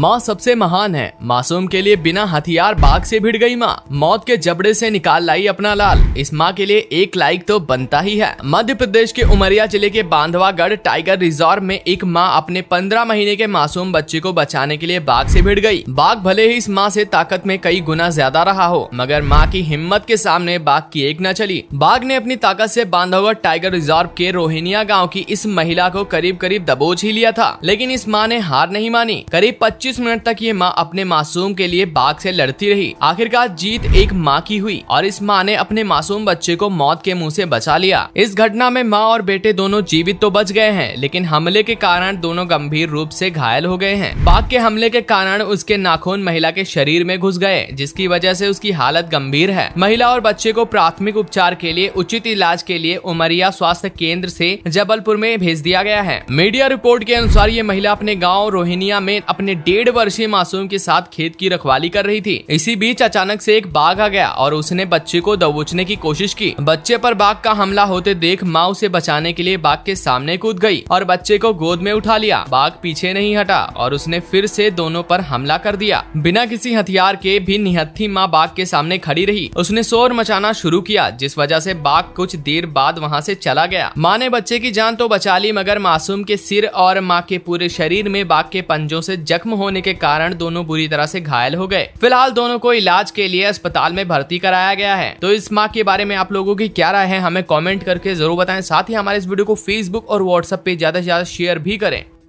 माँ सबसे महान है मासूम के लिए बिना हथियार बाघ से भिड़ गई माँ मौत के जबड़े से निकाल लाई अपना लाल इस माँ के लिए एक लाइक तो बनता ही है मध्य प्रदेश के उमरिया जिले के बांधवागढ़ टाइगर रिजॉर्ट में एक माँ अपने पंद्रह महीने के मासूम बच्चे को बचाने के लिए बाघ से भिड़ गई बाघ भले ही इस माँ से ताकत में कई गुना ज्यादा रहा हो मगर माँ की हिम्मत के सामने बाघ की एक न चली बाघ ने अपनी ताकत से बांधवगढ़ टाइगर रिजॉर्ट के रोहिनिया गाँव की इस महिला को करीब करीब दबोच ही लिया था लेकिन इस माँ ने हार नहीं मानी करीब 25 मिनट तक ये माँ अपने मासूम के लिए बाघ से लड़ती रही आखिरकार जीत एक माँ की हुई और इस माँ ने अपने मासूम बच्चे को मौत के मुँह ऐसी बचा लिया इस घटना में माँ और बेटे दोनों जीवित तो बच गए हैं लेकिन हमले के कारण दोनों गंभीर रूप से घायल हो गए हैं बाघ के हमले के कारण उसके नाखून महिला के शरीर में घुस गए जिसकी वजह से उसकी हालत गंभीर है महिला और बच्चे को प्राथमिक उपचार के लिए उचित इलाज के लिए उमरिया स्वास्थ्य केंद्र से जबलपुर में भेज दिया गया है मीडिया रिपोर्ट के अनुसार ये महिला अपने गाँव रोहिनिया में अपने डेढ़ वर्षीय मासूम के साथ खेत की रखवाली कर रही थी इसी बीच अचानक से एक बाघ आ गया और उसने बच्चे को दबोचने की कोशिश की बच्चे पर बाघ का हमला होते देख माँ उसे बचाने के लिए बाघ के सामने कूद गई और बच्चे को गोद में उठा लिया बाघ पीछे नहीं हटा और उसने फिर से दोनों पर हमला कर दिया बिना किसी हथियार के भी निहत्थी माँ बाघ के सामने खड़ी रही उसने शोर मचाना शुरू किया जिस वजह से बाघ कुछ देर बाद वहाँ से चला गया माँ ने बच्चे की जान तो बचा ली मगर मासूम के सिर और माँ के पूरे शरीर में बाघ के पंजों से जख्म होने के कारण दोनों बुरी तरह से घायल हो गए फिलहाल दोनों को इलाज के लिए अस्पताल में भर्ती कराया गया है तो इस माँ के बारे में आप लोगों की क्या राय है हमें कॉमेंट करके जरूर बताए साथ ही हमारे इस वीडियो को फेसबुक और व्हाट्सएप पे ज्यादा से ज्यादा शेयर भी करें